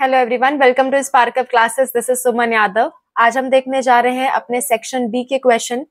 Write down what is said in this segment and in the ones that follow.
Hello everyone welcome to Spark Up classes this is Suman Yadav आज हम देखने जा रहे हैं अपने सेक्शन बी के क्वेश्चन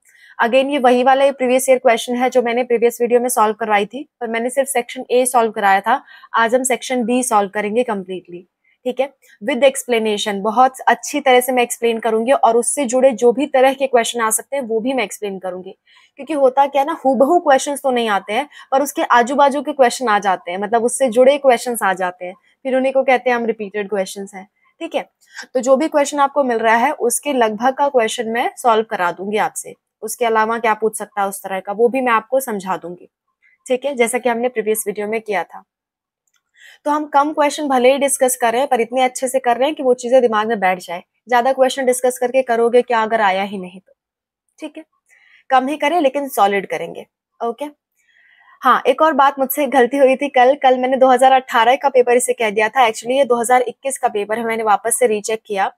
अगेन ये वही वाला ये प्रीवियस ईयर क्वेश्चन है जो मैंने प्रीवियस वीडियो में सॉल्व करवाई थी पर मैंने सिर्फ सेक्शन ए सॉल्व कराया था आज हम सेक्शन बी सॉल्व करेंगे कम्प्लीटली ठीक है विद एक्सप्लेनेशन बहुत अच्छी तरह से मैं एक्सप्लेन करूंगी और उससे जुड़े जो भी तरह के क्वेश्चन आ सकते हैं वो भी मैं एक्सप्लेन करूंगी क्योंकि होता क्या है ना हु क्वेश्चन तो नहीं आते हैं पर उसके आजू बाजू के क्वेश्चन आ जाते हैं मतलब उससे जुड़े क्वेश्चन आ जाते हैं फिर उन्हीं को कहते हैं हम रिपीटेड क्वेश्चन है ठीक है तो जो भी क्वेश्चन आपको मिल रहा है उसके लगभग का क्वेश्चन मैं सॉल्व करा दूंगी आपसे उसके अलावा क्या पूछ सकता है उस तरह का वो भी मैं आपको समझा दूंगी ठीक है जैसा कि हमने प्रीवियस वीडियो में किया था तो हम कम क्वेश्चन भले ही डिस्कस कर रहे हैं पर इतने अच्छे से कर रहे हैं कि वो चीजें दिमाग में बैठ जाए ज्यादा क्वेश्चन डिस्कस करके करोगे क्या अगर आया ही नहीं तो ठीक है कम ही करें लेकिन सॉलिड करेंगे ओके हाँ एक और बात मुझसे गलती हुई थी कल कल मैंने 2018 का पेपर इसे कह दिया था एक्चुअली ये 2021 का पेपर है मैंने वापस से रीचेक किया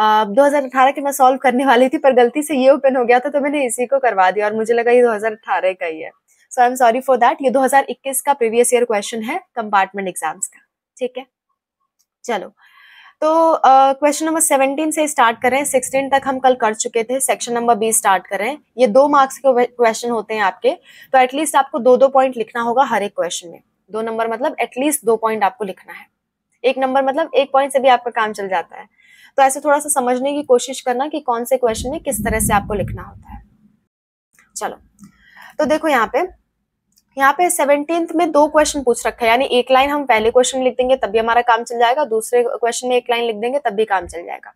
Uh, 2018 के मैं सॉल्व करने वाली थी पर गलती से ये ओपन हो गया था तो मैंने इसी को करवा दिया और मुझे लगा ये 2018 का ही है so I am sorry for that ये 2021 का प्रीवियस ईयर क्वेश्चन है कंपार्टमेंट एग्जाम्स का ठीक है चलो तो क्वेश्चन नंबर सेवनटीन से स्टार्ट करें सिक्सटीन तक हम कल कर चुके थे सेक्शन नंबर बी स्टार्ट करें ये दो मार्क्स के क्वेश्चन होते हैं आपके तो एटलीस्ट आपको दो दो पॉइंट लिखना होगा हर एक क्वेश्चन में दो नंबर मतलब एटलीस्ट दो पॉइंट आपको लिखना है एक नंबर मतलब एक पॉइंट से भी आपका काम चल जाता है तो ऐसे थोड़ा सा समझने की कोशिश करना कि कौन से क्वेश्चन में किस तरह से आपको लिखना होता है चलो तो देखो यहाँ पे यहाँ पे सेवनटीन में दो क्वेश्चन पूछ रखा है यानी एक लाइन हम पहले क्वेश्चन लिख देंगे तब भी हमारा काम चल जाएगा दूसरे क्वेश्चन में एक लाइन लिख देंगे तब भी काम चल जाएगा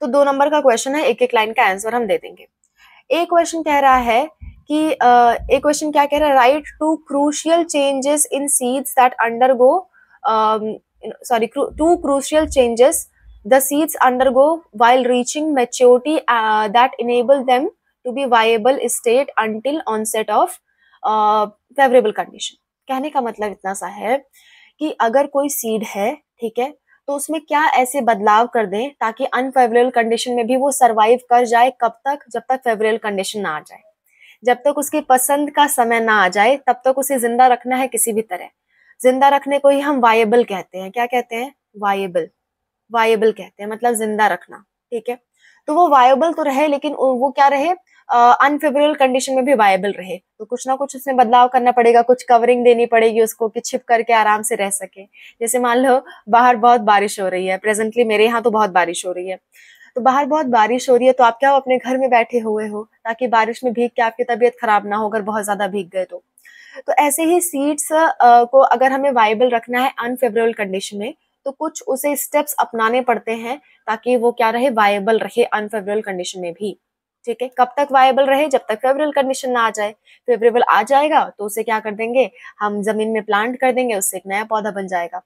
तो दो नंबर का क्वेश्चन है एक एक लाइन का आंसर हम दे देंगे एक क्वेश्चन कह रहा है कि uh, एक क्वेश्चन क्या कह रहा है write two crucial changes in seeds that undergo sorry two crucial changes the seeds undergo while reaching maturity that enable them to be viable state until onset of favourable condition कहने का मतलब इतना सा है कि अगर कोई seed है ठीक है तो उसमें क्या ऐसे बदलाव कर दें ताकि अनफेवरेबल कंडीशन में भी वो सरवाइव कर जाए कब तक जब तक फेवरेबल कंडीशन ना आ जाए जब तक उसकी पसंद का समय ना आ जाए तब तक उसे जिंदा रखना है किसी भी तरह जिंदा रखने को ही हम वायबल कहते हैं क्या कहते हैं वायबल वायबल कहते हैं मतलब जिंदा रखना ठीक है तो वो वायबल तो रहे लेकिन वो क्या रहे अनफेवरेबल कंडीशन में भी वायबल रहे तो कुछ ना कुछ उसमें बदलाव करना पड़ेगा कुछ कवरिंग देनी पड़ेगी उसको कि छिप करके आराम से रह सके जैसे मान लो बाहर बहुत बारिश हो रही है प्रेजेंटली मेरे यहाँ तो बहुत बारिश हो रही है तो बाहर बहुत बारिश हो रही है तो आप क्या हो अपने घर में बैठे हुए हो ताकि बारिश में भीग के आपकी तबीयत खराब ना हो अगर बहुत ज्यादा भीग गए तो तो ऐसे ही सीड्स को अगर हमें वायबल रखना है अनफेवरेबल कंडीशन में तो कुछ उसे स्टेप्स अपनाने पड़ते हैं ताकि वो क्या रहे वायबल रहे अनफेवरेबल कंडीशन में भी ठीक है कब तक वायबल रहे जब तक फेवरेबल कंडीशन ना आ जाए फेवरेबल आ जाएगा तो उसे क्या कर देंगे हम जमीन में प्लांट कर देंगे उससे एक नया पौधा बन जाएगा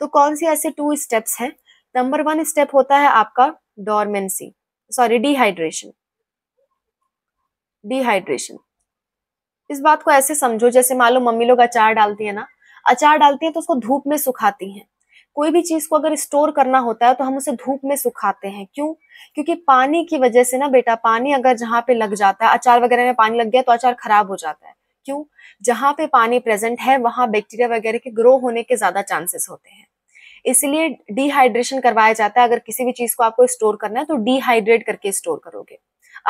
तो कौन से ऐसे टू स्टेप्स हैं नंबर वन स्टेप होता है आपका डॉर्मेंसी सॉरी डिहाइड्रेशन डिहाइड्रेशन इस बात को ऐसे समझो जैसे मान लो मम्मी लोग अचार डालती है ना अचार डालती है तो उसको धूप में सुखाती हैं कोई भी चीज को अगर स्टोर करना होता है तो हम उसे धूप में सुखाते हैं क्यों क्योंकि पानी की वजह से ना बेटा पानी अगर जहाँ पे लग जाता है अचार वगैरह में पानी लग गया तो अचार खराब हो जाता है क्यों जहाँ पे पानी प्रेजेंट है वहां बैक्टीरिया वगैरह के ग्रो होने के ज्यादा चांसेस होते हैं इसलिए डिहाइड्रेशन करवाया जाता है अगर किसी भी चीज को आपको स्टोर करना है तो डिहाइड्रेट करके स्टोर करोगे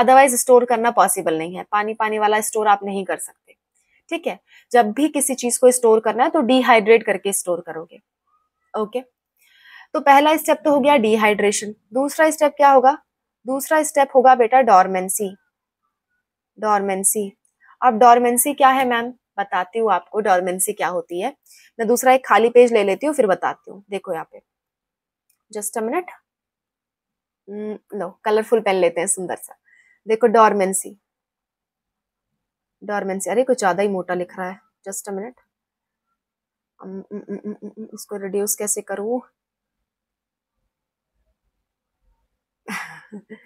अदरवाइज स्टोर करना पॉसिबल नहीं है पानी पानी वाला स्टोर आप नहीं कर सकते ठीक है जब भी किसी चीज को स्टोर करना है तो डिहाइड्रेट करके स्टोर करोगे ओके तो पहला स्टेप तो हो गया डिहाइड्रेशन दूसरा स्टेप क्या होगा दूसरा स्टेप होगा बेटा डॉर्मेंसी डॉर्मेंसी अब डॉर्मेंसी क्या है मैम बताती हूँ आपको डॉर्मेंसी क्या होती है मैं दूसरा एक खाली पेज ले लेती हूँ फिर बताती हूँ देखो यहाँ पे जस्ट अ मिनट लो कलरफुल पेन लेते हैं सुंदर सा देखो डॉर्मेंसी डॉर्मेंसी अरे कुछ ज़्यादा ही मोटा लिख रहा है जस्ट अ मिनट उसको रिड्यूस कैसे करूं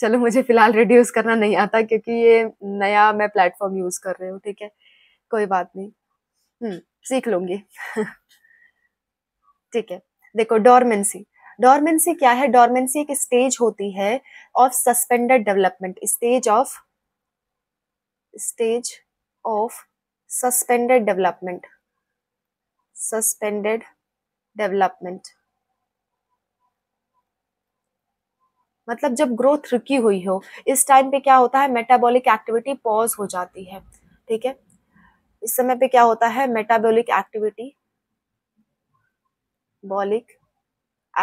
चलो मुझे फिलहाल रिड्यूस करना नहीं आता क्योंकि ये नया मैं प्लेटफॉर्म यूज़ कर रही हूँ ठीक है कोई बात नहीं हम्म, सीख लूंगी ठीक है देखो डोरमेंसी डोरमेंसी क्या है डॉर्मेंसी एक स्टेज होती है of suspended development stage of stage of suspended development suspended development मतलब जब ग्रोथ रुकी हुई हो इस टाइम पे क्या होता है मेटाबॉलिक एक्टिविटी पॉज हो जाती है ठीक है इस समय पे क्या होता है मेटाबॉलिक एक्टिविटी बॉलिक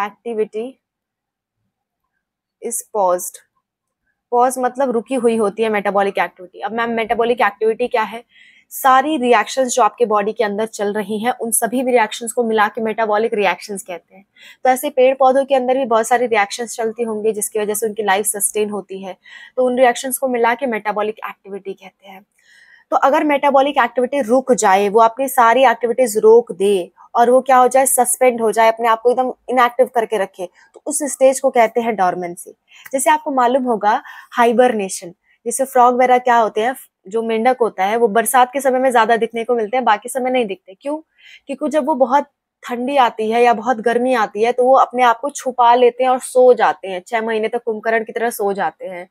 एक्टिविटी इज पॉज्ड पॉज मतलब रुकी हुई होती है मेटाबॉलिक एक्टिविटी अब मैम मेटाबॉलिक एक्टिविटी क्या है सारी रिएक्शंस जो आपके बॉडी के अंदर चल रही हैं उन सभी रिएक्शंस को मिला के मेटाबॉलिक रिएक्शंस कहते हैं तो ऐसे पेड़ पौधों के अंदर भी बहुत सारी रिएक्शंस चलती होंगी जिसकी वजह से उनकी लाइफ सस्टेन होती है तो उन रिएक्शंस को मिला के मेटाबॉलिक एक्टिविटी कहते हैं तो अगर मेटाबॉलिक एक्टिविटी रुक जाए वो अपनी सारी एक्टिविटीज रोक दे और वो क्या हो जाए सस्पेंड हो जाए अपने आप को एकदम इनएक्टिव करके रखे तो उस स्टेज को कहते हैं डॉर्मेंसी जैसे आपको मालूम होगा हाइबरनेशन जैसे फ्रॉग वगैरह क्या होते हैं जो मेंढक होता है वो बरसात के समय में ज्यादा दिखने को मिलते हैं बाकी समय नहीं दिखते क्यों क्योंकि जब वो बहुत ठंडी आती है या बहुत गर्मी आती है तो वो अपने आप को छुपा लेते हैं और सो जाते हैं छह महीने तक कुंभकर्ण की तरह सो जाते हैं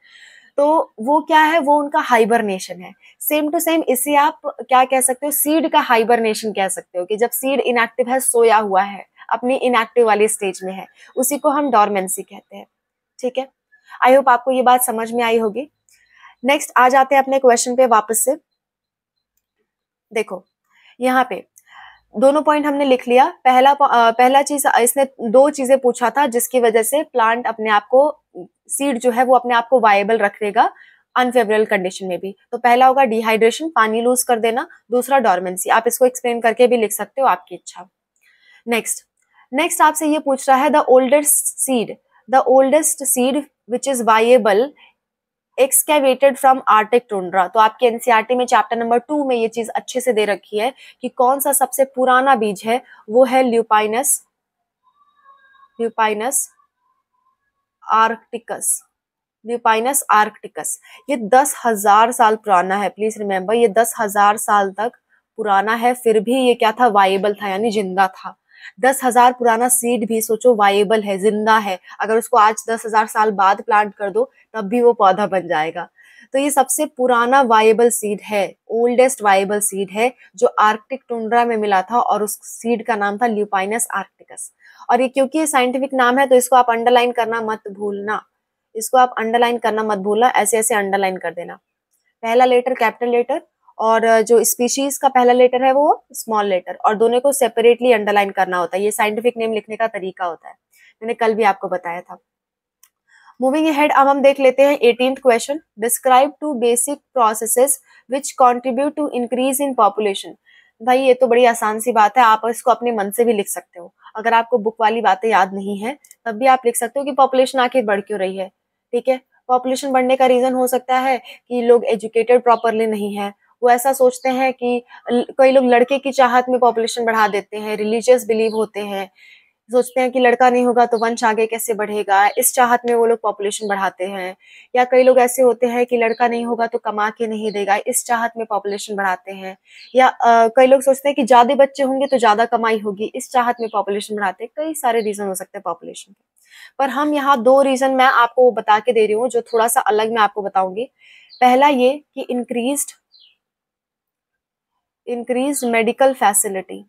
तो वो क्या है वो उनका हाइबरनेशन है सेम टू सेम इसे आप क्या कह सकते हो सीड का हाइबरनेशन कह सकते हो कि जब सीड इनएक्टिव है सोया हुआ है अपनी इनएक्टिव वाली स्टेज में है उसी को हम डॉर्मेंसी कहते हैं ठीक है आई होप आपको ये बात समझ में आई होगी नेक्स्ट आ जाते हैं अपने क्वेश्चन पे वापस से देखो यहाँ पे दोनों पॉइंट हमने लिख लिया पहला पहला चीज इसने दो चीजें पूछा था जिसकी वजह से प्लांट अपने आप को सीड जो है वो अपने आप को वायबल रखेगा अनफेवरेबल कंडीशन में भी तो पहला होगा डिहाइड्रेशन पानी लूज कर देना दूसरा डॉर्मेंसी आप इसको एक्सप्लेन करके भी लिख सकते हो आपकी इच्छा नेक्स्ट नेक्स्ट आपसे ये पूछ रहा है the oldest seed the oldest seed which is viable excavated from Arctic tundra तो आपके एनसीआरटी e में चैप्टर नंबर टू में ये चीज अच्छे से दे रखी है कि कौन सा सबसे पुराना बीज है वो है ल्यूपाइनस ल्यूपाइनस आर्कटिकस ल्यूपाइनस आर्कटिकस ये दस हजार साल पुराना है प्लीज रिमेम्बर ये दस हजार साल तक पुराना है फिर भी ये क्या था वाइबल था यानी जिंदा था दस हजार पुराना सीड भी सोचो वाइबल है जिंदा है अगर उसको आज दस हजार साल बाद प्लांट कर दो तब भी वो पौधा बन जाएगा तो ये सबसे पुराना वायबल सीड है ओल्डेस्ट वायबल सीड है जो आर्कटिक टुंड्रा में मिला था और उस सीड का नाम था ल्यूपाइनस आर्कटिकस और ये क्योंकि ये साइंटिफिक नाम है तो इसको आप अंडरलाइन करना मत भूलना इसको आप अंडरलाइन करना मत भूलना ऐसे ऐसे अंडरलाइन कर देना पहला लेटर कैपिटल लेटर और जो स्पीशीज का पहला लेटर है वो स्मॉल लेटर और दोनों को सेपरेटली अंडरलाइन करना होता है ये साइंटिफिक नेम लिखने का तरीका होता है मैंने कल भी आपको बताया था मूविंग हेड अब हम देख लेते हैं eighteen question describe two basic processes which contribute to increase in population भाई ये तो बड़ी आसान सी बात है आप इसको अपने मन से भी लिख सकते हो अगर आपको बुक वाली बातें याद नहीं है तब भी आप लिख सकते हो कि पॉपुलेशन आखिर बढ़ क्यों रही है ठीक है पॉपुलेशन बढ़ने का रीजन हो सकता है कि लोग एजुकेटेड प्रॉपरली नहीं है वो ऐसा सोचते हैं कि कई लोग लड़के की चाहत में पॉपुलेशन बढ़ा देते हैं रिलीजियस बिलीव होते हैं सोचते हैं कि लड़का नहीं होगा तो वंश आगे कैसे बढ़ेगा इस चाहत में वो लोग पॉपुलेशन बढ़ाते हैं या कई लोग ऐसे होते हैं कि लड़का नहीं होगा तो कमा के नहीं देगा इस चाहत में पॉपुलेशन बढ़ाते हैं या आ, कई लोग सोचते हैं कि ज्यादा बच्चे होंगे तो ज्यादा कमाई होगी इस चाहत में पॉपुलेशन बढ़ाते हैं कई सारे रीजन हो सकते हैं पॉपुलेशन के पर हम यहाँ दो रीजन मैं आपको बता के दे रही हूँ जो थोड़ा सा अलग मैं आपको बताऊंगी पहला ये कि increase increase medical facility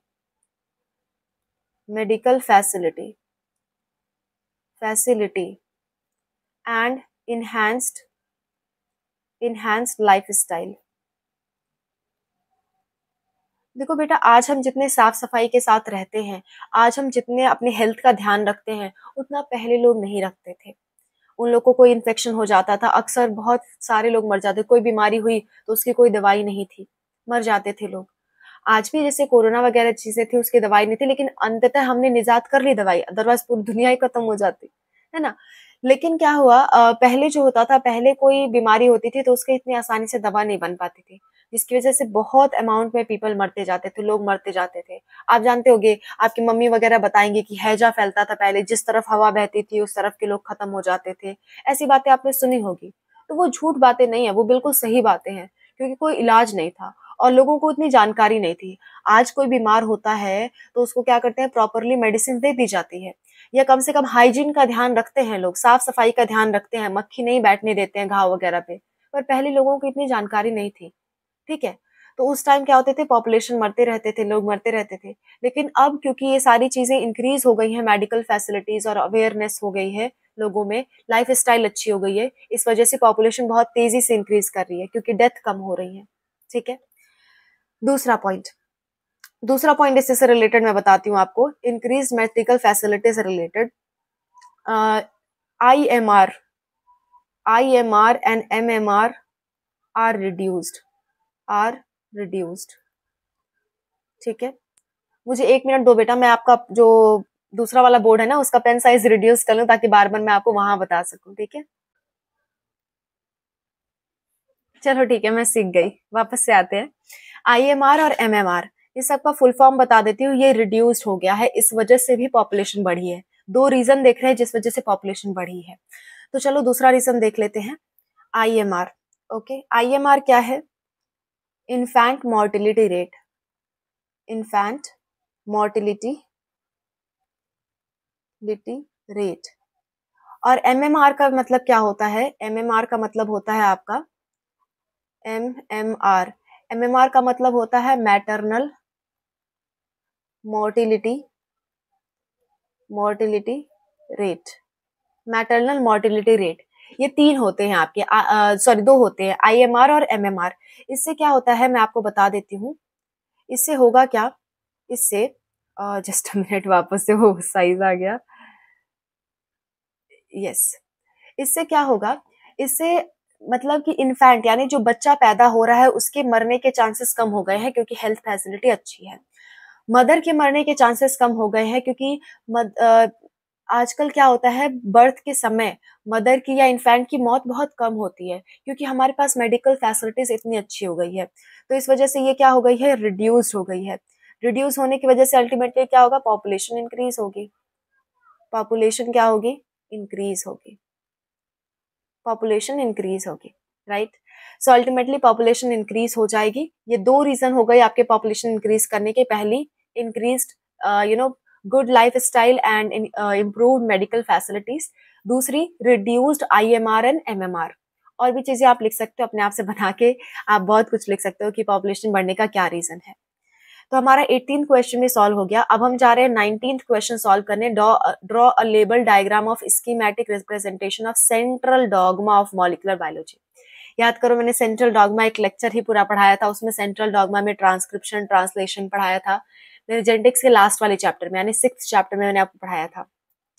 medical facility facility and enhanced enhanced lifestyle देखो बेटा आज हम जितने साफ सफाई के साथ रहते हैं आज हम जितने अपने हेल्थ का ध्यान रखते हैं उतना पहले लोग नहीं रखते थे उन लोगों को कोई इन्फेक्शन हो जाता था अक्सर बहुत सारे लोग मर जाते कोई बीमारी हुई तो उसकी कोई दवाई नहीं थी मर जाते थे लोग आज भी जैसे कोरोना वगैरह चीजें थी उसकी दवाई नहीं थी लेकिन अंततः हमने निजात कर ली दवाई अदरवाइज पूरी दुनिया ही खत्म हो जाती है ना लेकिन क्या हुआ आ, पहले जो होता था पहले कोई बीमारी होती थी तो उसके इतनी आसानी से दवा नहीं बन पाती थी जिसकी वजह से बहुत अमाउंट में पीपल मरते जाते थे लोग मरते जाते थे आप जानते होंगे आपकी मम्मी वगैरह बताएंगे कि हैजा फैलता था पहले जिस तरफ हवा बहती थी उस तरफ के लोग खत्म हो जाते थे ऐसी बातें आपने सुनी होगी तो वो झूठ बातें नहीं है वो बिल्कुल सही बातें हैं क्योंकि कोई इलाज नहीं था और लोगों को इतनी जानकारी नहीं थी आज कोई बीमार होता है तो उसको क्या करते हैं प्रॉपरली मेडिसिन दे दी जाती है या कम से कम हाइजीन का ध्यान रखते हैं लोग साफ सफाई का ध्यान रखते हैं मक्खी नहीं बैठने देते हैं घाव वगैरह पे पर पहले लोगों को इतनी जानकारी नहीं थी ठीक है तो उस टाइम क्या होते थे पॉपुलेशन मरते रहते थे लोग मरते रहते थे लेकिन अब क्योंकि ये सारी चीज़ें इंक्रीज हो गई हैं मेडिकल फैसिलिटीज़ और अवेयरनेस हो गई है लोगों में लाइफ स्टाइल अच्छी हो गई है इस वजह से पॉपुलेशन बहुत तेज़ी से इंक्रीज कर रही है क्योंकि डेथ कम हो रही है ठीक है दूसरा पॉइंट दूसरा पॉइंट इससे से रिलेटेड मैं बताती हूँ आपको इंक्रीज मेडिकल फैसिलिटी से related I M R I M R and M M R R reduced R reduced ठीक है मुझे एक मिनट दो बेटा मैं आपका जो दूसरा वाला बोर्ड है ना उसका पेन साइज रिड्यूस कर लूँ ताकि बार बार मैं आपको वहां बता सकूँ ठीक है चलो ठीक है मैं सीख गई वापस से आते हैं आईएमआर और एमएमआर ये सबका फुल फॉर्म बता देती हूँ ये रिड्यूस्ड हो गया है इस वजह से भी पॉपुलेशन बढ़ी है दो रीजन देख रहे हैं जिस वजह से पॉपुलेशन बढ़ी है तो चलो दूसरा रीजन देख लेते हैं आईएमआर ओके आईएमआर क्या है infant mortality rate infant mortality लिटी रेट और एम का मतलब क्या होता है एम का मतलब होता है आपका एम एम आर एमएमआर का मतलब होता है maternal mortality mortality rate maternal mortality rate ये तीन होते हैं आपके सॉरी दो होते हैं आईएमआर और एमएमआर इससे क्या होता है मैं आपको बता देती हूँ इससे होगा क्या इससे जस्ट मिनट वापस से वो साइज आ गया यस yes. इससे क्या होगा इससे मतलब कि इन्फेंट यानी जो बच्चा पैदा हो रहा है उसके मरने के चांसेस कम हो गए हैं क्योंकि हेल्थ फैसिलिटी अच्छी है मदर के मरने के चांसेस कम हो गए हैं क्योंकि मद, आजकल क्या होता है बर्थ के समय मदर की या इन्फेंट की मौत बहुत कम होती है क्योंकि हमारे पास मेडिकल फैसिलिटीज इतनी अच्छी हो गई है तो इस वजह से ये क्या हो गई है रिड्यूज हो गई है रिड्यूस होने की वजह से अल्टीमेटली क्या होगा पॉपुलेशन इंक्रीज होगी पॉपुलेशन क्या होगी इंक्रीज होगी पॉपुलेशन इंक्रीज होगी right so ultimately population increase हो जाएगी ये दो रीजन हो गए आपके पॉपुलेशन इंक्रीज करने के पहली increase you know good life style and improve medical facilities दूसरी reduced I M R and M M R और भी चीज़ें आप लिख सकते हो अपने आप से बना के आप बहुत कुछ लिख सकते हो कि पॉपुलेशन बढ़ने का क्या रीज़न है तो हमारा एटीन क्वेश्चन भी सॉल्व हो गया अब हम जा रहे हैं नाइनटीन क्वेश्चन सॉल्व करने draw a label diagram of schematic representation of central dogma of molecular biology याद करो मैंने सेंट्रल डॉगमा एक लेक्चर ही पूरा पढ़ाया था उसमें सेंट्रल डॉगमा में ट्रांसक्रिप्शन ट्रांसलेशन पढ़ाया था मेरे जेनेटिक्स के लास्ट वाले चैप्टर में यानी सिक्स चैप्टर में मैंने आपको पढ़ाया था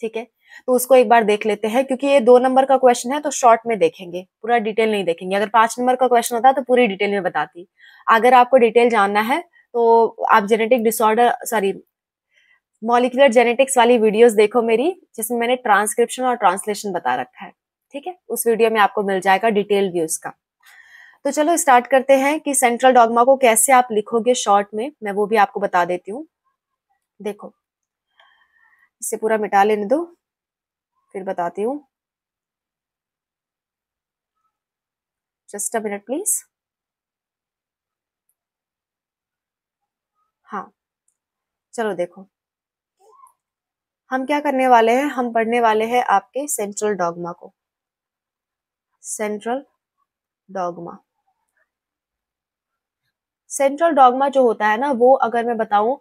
ठीक है तो उसको एक बार देख लेते हैं क्योंकि ये दो नंबर का क्वेश्चन है तो शॉर्ट में देखेंगे पूरा डिटेल नहीं देखेंगे अगर पांच नंबर का क्वेश्चन होता तो पूरी डिटेल में बताती अगर आपको डिटेल जानना है तो आप genetic disorder sorry molecular genetics वाली वीडियोस देखो मेरी जिसमें मैंने ट्रांसक्रिप्शन और ट्रांसलेशन बता रखा है ठीक है उस वीडियो में आपको मिल जाएगा डिटेल भी उसका तो चलो स्टार्ट करते हैं कि सेंट्रल डॉगमा को कैसे आप लिखोगे शॉर्ट में मैं वो भी आपको बता देती हूँ देखो इसे पूरा मिटा लेने दो फिर बताती हूँ जस्ट अ मिनट प्लीज़ चलो देखो हम क्या करने वाले हैं हम पढ़ने वाले हैं आपके सेंट्रल डॉगमा को सेंट्रल डॉगमा सेंट्रल डॉगमा जो होता है ना वो अगर मैं बताऊं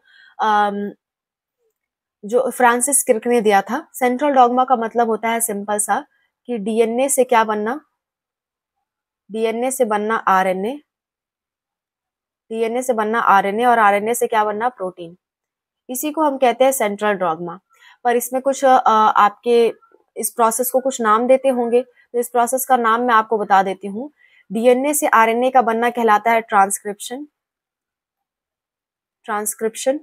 जो फ्रांसिस क्रिक ने दिया था सेंट्रल डॉगमा का मतलब होता है सिंपल सा कि डीएनए से क्या बनना डीएनए से बनना आरएनए डीएनए से बनना आरएनए और आरएनए से क्या बनना प्रोटीन इसी को हम कहते हैं सेंट्रल डॉगमा पर इसमें कुछ आपके इस प्रोसेस को कुछ नाम देते होंगे तो इस प्रोसेस का नाम मैं आपको बता देती हूँ डीएनए से आरएनए का बनना कहलाता है ट्रांसक्रिप्शन ट्रांसक्रिप्शन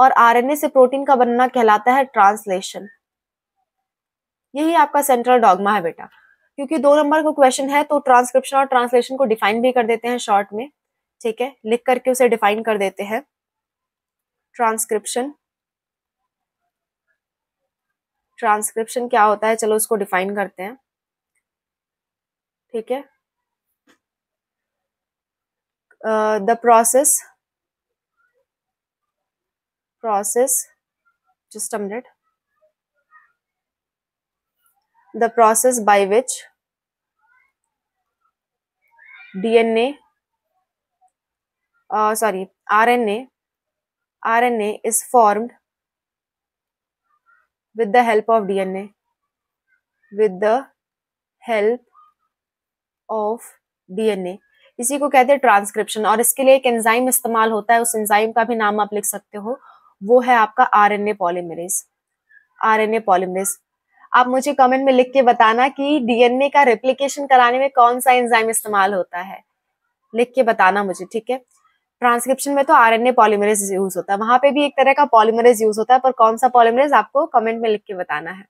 और आरएनए से प्रोटीन का बनना कहलाता है ट्रांसलेशन यही आपका सेंट्रल डॉगमा है बेटा क्योंकि दो नंबर का क्वेश्चन है तो ट्रांसक्रिप्शन और ट्रांसलेशन को डिफाइन भी कर देते हैं शॉर्ट में ठीक है लिख करके उसे डिफाइन कर देते हैं ट्रांसक्रिप्शन ट्रांसक्रिप्शन क्या होता है चलो उसको डिफाइन करते हैं ठीक है the process process just a the process by which DNA sorry RNA sorry RNA is formed with the help of DNA with the help of DNA इसी को कहते हैं ट्रांसक्रिप्शन और इसके लिए एक एंजाइम इस्तेमाल होता है उस एंजाइम का भी नाम आप लिख सकते हो वो है आपका आरएनए पॉलीमरेज आरएनए पॉलीमरेज आप मुझे कमेंट में लिख के बताना कि डीएनए का रेप्लिकेशन कराने में कौन सा एंजाइम इस्तेमाल होता है लिख के बताना मुझे ठीक है ट्रांसक्रिप्शन में तो आर ए पॉलीमरेज यूज होता है वहां पे भी एक तरह का पॉलीमरेज यूज होता है पर कौन सा पॉलीमरेज आपको कमेंट में लिख के बताना है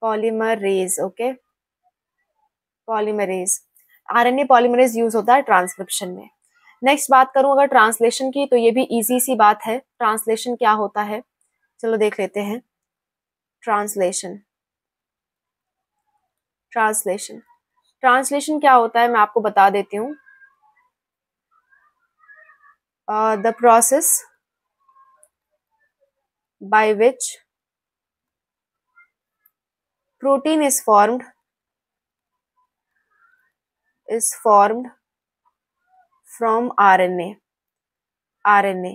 polymerase okay polymerase A polymerase use होता है ट्रांसक्रिप्शन में नेक्स्ट बात करूं अगर ट्रांसलेशन की तो ये भी इजी सी बात है ट्रांसलेशन क्या होता है चलो देख लेते हैं ट्रांसलेशन ट्रांसलेशन ट्रांसलेशन क्या होता है मैं आपको बता देती हूँ uh, the process by which protein is formed is formed from RNA RNA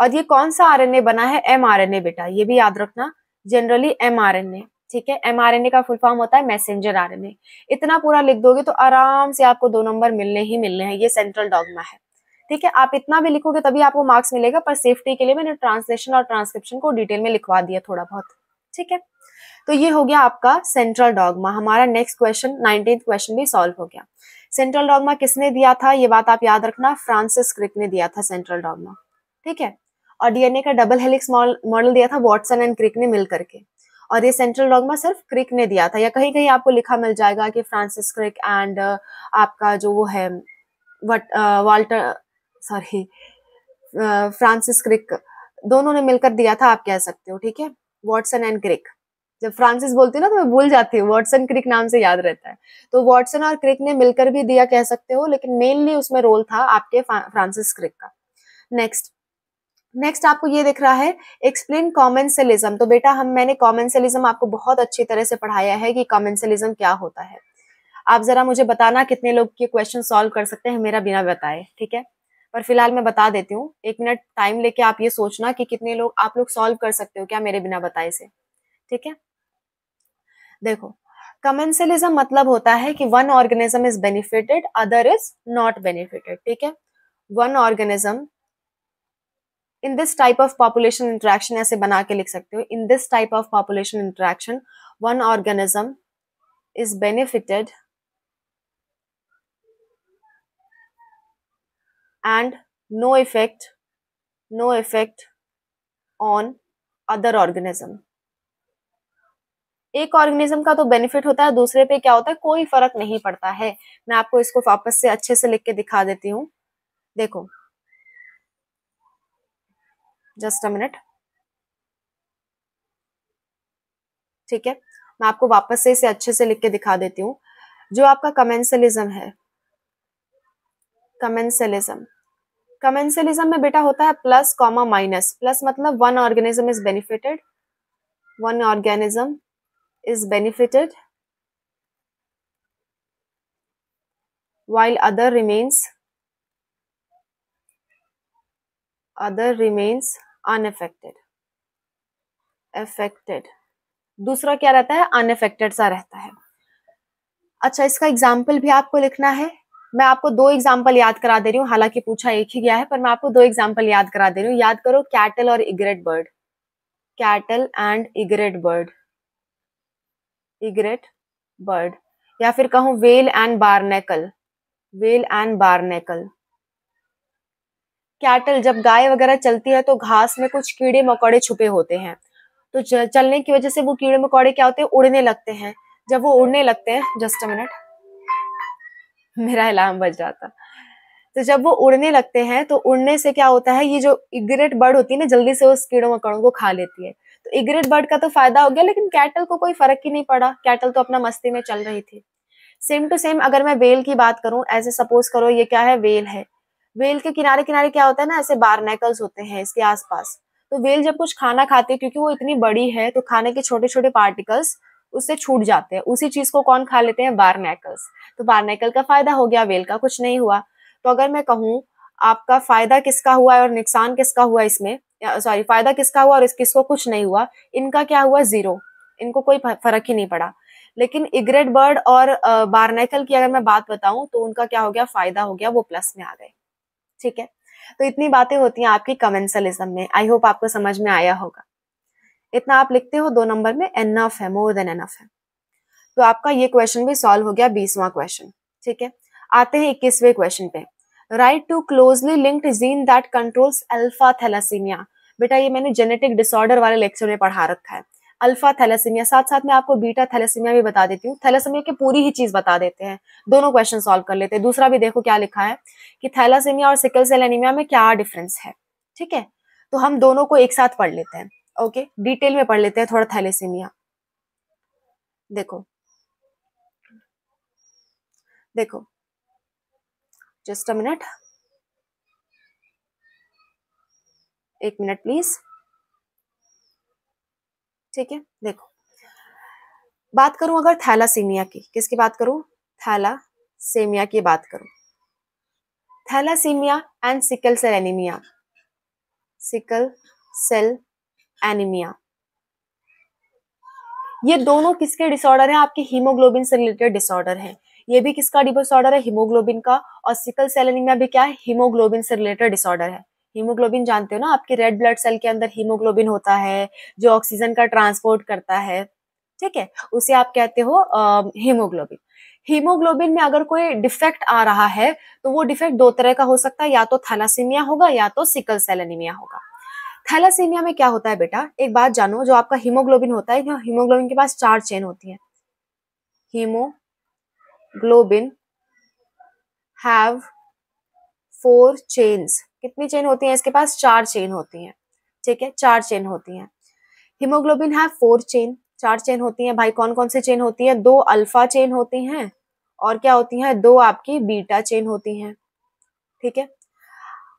और ये कौन सा आरएनए बना है ए बेटा ये भी याद रखना जनरली ए ठीक है ए का फुल फॉर्म होता है मैसेंजर ए इतना पूरा लिख दोगे तो आराम से आपको दो नंबर मिलने ही मिलने हैं ये सेंट्रल डॉगमा है ठीक है आप इतना भी लिखोगे तभी आपको मार्क्स मिलेगा पर सेफ्टी के लिए मैंने ट्रांसलेशन और ट्रांसक्रिप्शन को डिटेल में लिखवा दिया थोड़ा बहुत ठीक है तो ये हो गया आपका सेंट्रल डॉगमा हमारा नेक्स्ट क्वेश्चन नाइनटीन क्वेश्चन भी सॉल्व हो गया सेंट्रल डॉगमा किसने दिया था ये बात आप याद रखना फ्रांसिस क्रिक ने दिया था सेंट्रल डॉगमा ठीक है और डीएनए का डबल हेलिक्स मॉडल दिया था वॉटसन एंड क्रिक ने मिल करके और ये सेंट्रल डॉगमा सिर्फ क्रिक ने दिया था या कहीं कहीं आपको लिखा मिल जाएगा कि फ्रांसिस क्रिक एंड आपका जो वो है वट Walter uh, sorry Francis Crick दोनों ने मिलकर दिया था आप कह सकते हो ठीक है वॉटसन एंड क्रिक जब फ्रांसिस बोलती हूँ ना तो मैं भूल जाती हूँ वॉटसन क्रिक नाम से याद रहता है तो वॉटसन और क्रिक ने मिलकर भी दिया कह सकते हो लेकिन मेनली उसमें रोल था आपके फ्रांसिस क्रिक का नेक्स्ट नेक्स्ट आपको ये दिख रहा है एक्सप्लेन कॉमेंसलिज्म तो बेटा हम मैंने कॉमेंसलिज्म आपको बहुत अच्छी तरह से पढ़ाया है कि कॉमेंसलिज्म क्या होता है आप जरा मुझे बताना कितने लोग के क्वेश्चन सॉल्व कर सकते हैं मेरा बिना बताए ठीक है पर फिलहाल मैं बता देती हूँ एक मिनट टाइम लेके आप ये सोचना कि कितने लोग आप लोग सॉल्व कर सकते हो क्या मेरे बिना बताए से ठीक है देखो कमेंसलिज्म मतलब होता है कि one organism is benefited other is not benefited ठीक है one organism in this type of population interaction ऐसे बना के लिख सकते हो in this type of population interaction one organism is benefited and no effect no effect on other organism एक organism का तो बेनिफिट होता है दूसरे पे क्या होता है कोई फर्क नहीं पड़ता है मैं आपको इसको वापस से अच्छे से लिख के दिखा देती हूँ देखो जस्ट अ मिनट ठीक है मैं आपको वापस से इसे अच्छे से लिख के दिखा देती हूँ जो आपका कमेंसलिज्म है कमेंसलिज्म कमेंसलिज्म में बेटा होता है प्लस कॉमा माइनस प्लस मतलब one organism is benefited one organism is benefited while other remains other remains unaffected affected दूसरा क्या रहता है अनएफेक्टेड सा रहता है अच्छा इसका एग्जाम्पल भी आपको लिखना है मैं आपको दो एग्जाम्पल याद करा दे रही हूँ हालांकि पूछा एक ही गया है पर मैं आपको दो एग्जाम्पल याद करा दे रही हूँ याद करो कैटल और egret bird cattle and egret bird egret bird या फिर कहूँ whale and barnacle whale and barnacle cattle जब गाय वगैरह चलती है तो घास में कुछ कीड़े मकोड़े छुपे होते हैं तो चलने की वजह से वो कीड़े मकोड़े क्या होते हैं उड़ने लगते हैं जब वो उड़ने लगते हैं जस्ट अ मिनट मेरा अलार्म बज रहा था तो जब वो उड़ने लगते हैं तो उड़ने से क्या होता है ये जो इग्रेट बर्ड होती है ना जल्दी से उस कीड़ों मकड़ों को खा लेती है तो इग्रेट बर्ड का तो फायदा हो गया लेकिन कैटल को कोई फर्क ही नहीं पड़ा कैटल तो अपना मस्ती में चल रही थी सेम टू सेम अगर मैं वेल की बात करूं ऐसे सपोज करो ये क्या है वेल है वेल के किनारे किनारे क्या होता है ना ऐसे बारनेकल्स होते हैं इसके आसपास तो वेल जब कुछ खाना खाती है क्योंकि वो इतनी बड़ी है तो खाने के छोटे छोटे पार्टिकल्स उससे छूट जाते हैं उसी चीज को कौन खा लेते हैं बारनेकल्स तो बारनेकल का फायदा हो गया वेल का कुछ नहीं हुआ तो अगर मैं कहूँ आपका फायदा किसका हुआ है और नुकसान किसका हुआ इसमें सॉरी फायदा किसका हुआ और इस किसको कुछ नहीं हुआ इनका क्या हुआ जीरो इनको कोई फर्क ही नहीं पड़ा लेकिन इग्रेट बर्ड और बारनेकल की अगर मैं बात बताऊं तो उनका क्या हो गया फायदा हो गया वो प्लस में आ गए ठीक है तो इतनी बातें होती हैं आपकी कमेंसलिज्म में आई होप आपको समझ में आया होगा इतना आप लिखते हो दो नंबर में एनफ है मोर देन एनफ है तो आपका ये क्वेश्चन भी सॉल्व हो गया बीसवा क्वेश्चन ठीक है आते हैं इक्कीसवें क्वेश्चन पे write two closely linked gene that controls alpha thalassaemia बेटा ये मैंने जेनेटिक डिसऑर्डर वाले लेक्चर में पढ़ा रखा है अल्फा थैलेसीमिया साथ साथ मैं आपको बीटा थैलेसीमिया भी बता देती हूँ थैलेसीमिया की पूरी ही चीज बता देते हैं दोनों क्वेश्चन सॉल्व कर लेते हैं दूसरा भी देखो क्या लिखा है कि थैलासीमिया और सिकल सेल एनीमिया में क्या डिफरेंस है ठीक है तो हम दोनों को एक साथ पढ़ लेते हैं ओके डिटेल में पढ़ लेते हैं थोड़ा थैलेसेमिया देखो देखो जस्ट अ मिनट एक मिनट प्लीज ठीक है देखो बात करूं अगर थैलासीमिया की किसकी बात करूं थैलासेमिया की बात करूं thalassaemia and sickle cell anaemia sickle cell anaemia ये दोनों किसके डिसऑर्डर हैं आपके हीमोग्लोबिन से रिलेटेड डिसऑर्डर हैं ये भी किसका डिसऑर्डर है हीमोग्लोबिन का और सिकल सेल एनीमिया भी क्या है हीमोग्लोबिन से रिलेटेड डिसऑर्डर है हीमोग्लोबिन जानते हो ना आपके रेड ब्लड सेल के अंदर हीमोग्लोबिन होता है जो ऑक्सीजन का ट्रांसपोर्ट करता है ठीक है उसे आप कहते हो हीमोग्लोबिन हीमोग्लोबिन में अगर कोई डिफेक्ट आ रहा है तो वो डिफेक्ट दो तरह का हो सकता है या तो थैलासीमिया होगा या तो सिकल सेल एनीमिया होगा थैलासीमिया में क्या होता है बेटा एक बात जानो जो आपका हीमोग्लोबिन होता है हीमोग्लोबिन के पास चार चेन होती है हीमोग्लोबिन हैव फोर चेन्स कितनी चेन होती है इसके पास चार चेन होती है ठीक है चार चेन होती है हीमोग्लोबिन हैव फोर चेन चार चेन होती है भाई कौन कौन सी चेन होती है दो अल्फा चेन होती हैं और क्या होती है दो आपकी बीटा चेन होती हैं ठीक है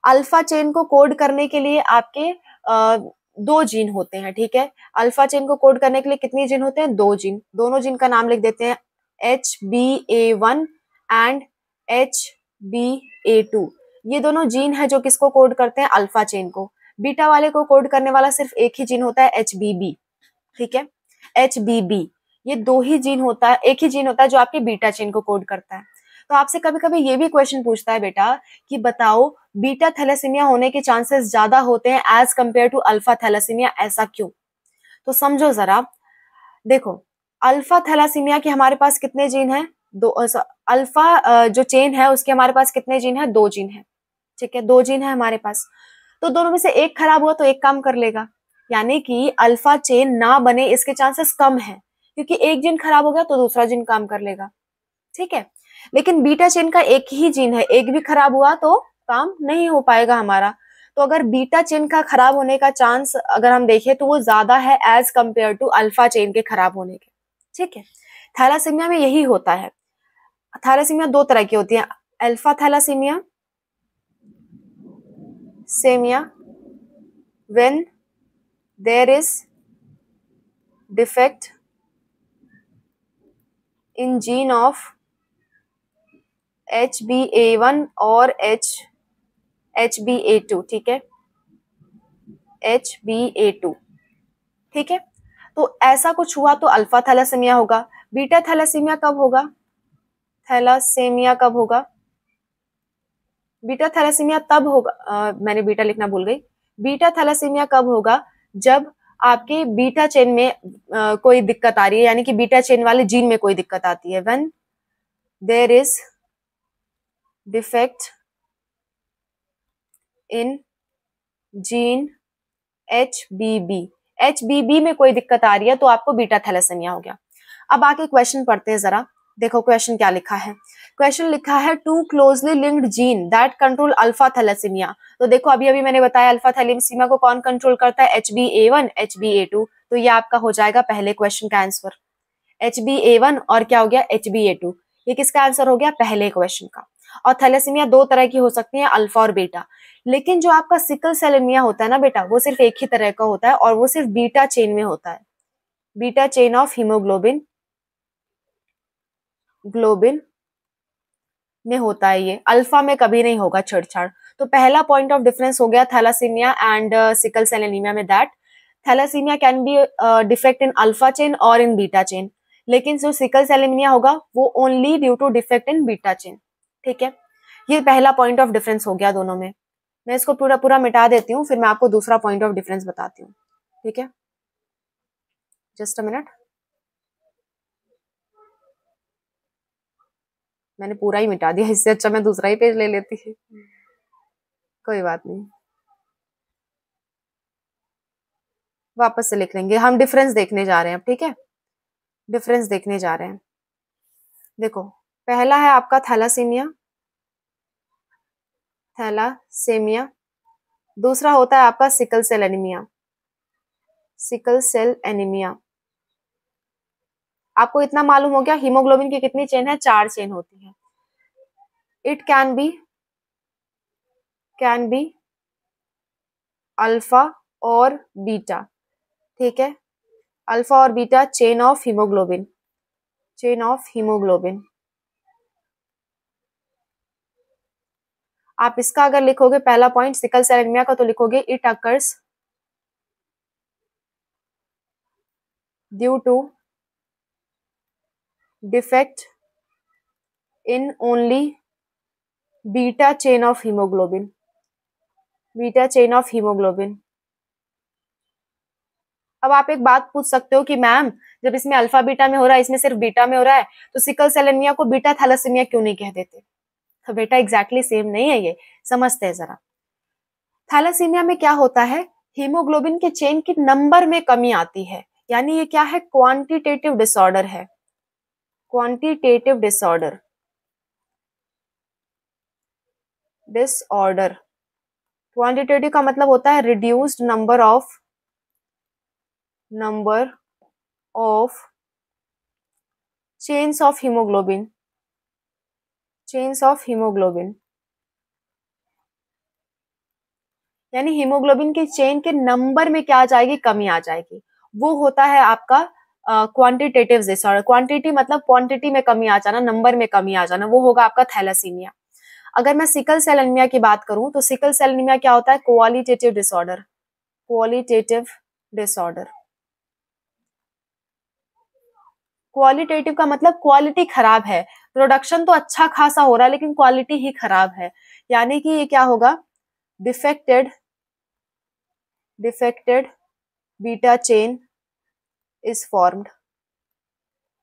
अल्फा चेन को कोड करने के लिए आपके दो जीन होते हैं ठीक है अल्फा चेन को कोड करने के लिए कितने जीन होते हैं दो जीन दोनों जीन का नाम लिख देते हैं H B A one and H B A two ये दोनों जीन है जो किसको कोड करते हैं अल्फा चेन को बीटा वाले को कोड करने वाला सिर्फ एक ही जीन होता है एच बी बी ठीक है एच बी बी ये दो ही जीन होता है एक ही जीन होता है जो आपके बीटा चेन को कोड करता है तो आपसे कभी कभी ये भी क्वेश्चन पूछता है बेटा कि बताओ बीटा थैलेसीमिया होने के चांसेस ज्यादा होते हैं as compare to alpha thalassaemia ऐसा क्यों तो समझो जरा देखो अल्फा थैलासीमिया के हमारे पास कितने जीन हैं दो अल्फा जो चेन है उसके हमारे पास कितने जीन है दो जीन है ठीक है दो जीन है हमारे पास तो दोनों में से एक खराब हुआ तो एक काम कर लेगा यानी कि अल्फा चेन ना बने इसके चांसेस कम है क्योंकि एक जीन खराब हो गया तो दूसरा जीन काम कर लेगा ठीक है लेकिन बीटा चेन का एक ही जीन है एक भी खराब हुआ तो काम नहीं हो पाएगा हमारा तो अगर बीटा चेन का खराब होने का चांस अगर हम देखें तो वो ज्यादा है as compare to alpha chain के खराब होने के ठीक है थैलासीमिया में यही होता है थैलासीमिया दो तरह की होती है अल्फा थैलासीमिया सेमिया when there is when there is defect in gene of HbA1 or H H B A two ठीक है एच बी ए टू ठीक है तो ऐसा कुछ हुआ तो अल्फा थैलासीमिया होगा बीटा थैलासीमिया कब होगा थैलासीमिया कब होगा बीटा थैलासीमिया तब होगा आ, मैंने बीटा लिखना भूल गई बीटा थैलासीमिया कब होगा जब आपके बीटा चेन में आ, कोई दिक्कत आ रही है यानी कि बीटा चेन वाले जीन में कोई दिक्कत आती है when there is defect in gene H B B H B B में कोई दिक्कत आ रही है तो आपको बीटा थैलेसेमिया हो गया अब आके क्वेश्चन पढ़ते हैं जरा देखो क्वेश्चन क्या लिखा है क्वेश्चन लिखा है two closely linked gene that control alpha thalassaemia तो देखो अभी अभी मैंने बताया अल्फा थैलेसीमिया को कौन कंट्रोल करता है H B A one H B A two तो ये आपका हो जाएगा पहले क्वेश्चन का answer H B A one और क्या हो गया एच बी ए टू ये किसका आंसर हो गया पहले क्वेश्चन का और थैलेसीमिया दो तरह की हो सकती है अल्फा और बेटा लेकिन जो आपका सिकल सेलेमिया होता है ना बेटा वो सिर्फ एक ही तरह का होता है और वो सिर्फ बीटा चेन में होता है beta chain of haemoglobin globin में होता है ये अल्फा में कभी नहीं होगा छेड़छाड़ तो पहला पॉइंट ऑफ डिफरेंस हो गया थैलासीमिया एंड सिकल सेल में that thalassaemia can be defect in alpha chain और इन बीटा चेन लेकिन जो सिकल सेलेमिनिया होगा वो only due to defect in beta chain ठीक है ये पहला पॉइंट ऑफ डिफरेंस हो गया दोनों में मैं इसको पूरा पूरा मिटा देती हूँ फिर मैं आपको दूसरा पॉइंट ऑफ डिफरेंस बताती हूँ ठीक है जस्ट अ मिनट मैंने पूरा ही मिटा दिया इससे अच्छा मैं दूसरा ही पेज ले लेती है कोई बात नहीं वापस से लिख लेंगे हम डिफरेंस देखने जा रहे हैं ठीक है डिफरेंस देखने जा रहे हैं देखो पहला है आपका थैलासीमिया थैलासेमिया दूसरा होता है आपका sickle cell anaemia sickle cell anaemia आपको इतना मालूम हो गया हीमोग्लोबिन की कितनी चेन है चार चेन होती है it can be can be alpha और बीटा ठीक है अल्फा और beta chain of haemoglobin chain of haemoglobin आप इसका अगर लिखोगे पहला पॉइंट सिकल सेल का तो लिखोगे it occurs due to defect in only beta chain of haemoglobin beta chain of haemoglobin अब आप एक बात पूछ सकते हो कि मैम जब इसमें अल्फा बीटा में हो रहा है इसमें सिर्फ बीटा में हो रहा है तो सिकल सेलेमिया को बीटा थैलासीमिया क्यों नहीं कह देते तो बेटा एग्जैक्टली सेम नहीं है ये समझते हैं जरा थैलासीमिया में क्या होता है हीमोग्लोबिन के चेन की नंबर में कमी आती है यानी ये क्या है क्वांटिटेटिव डिसऑर्डर है क्वांटिटेटिव डिसऑर्डर डिसऑर्डर क्वांटिटेटिव का मतलब होता है reduced number of number of chains of haemoglobin chains of haemoglobin यानी हीमोग्लोबिन के चेन के नंबर में क्या आ जाएगी कमी आ जाएगी वो होता है आपका क्वांटिटेटिव डिसऑर्डर क्वांटिटी मतलब क्वांटिटी में कमी आ जाना नंबर में कमी आ जाना वो होगा आपका थैलासीमिया अगर मैं सिकल सेल एनीमिया की बात करूं तो सिकल सेल एनीमिया क्या होता है qualitative disorder qualitative disorder qualitative का मतलब क्वालिटी खराब है प्रोडक्शन तो अच्छा खासा हो रहा है लेकिन क्वालिटी ही खराब है यानी कि ये क्या होगा defected defected beta chain is formed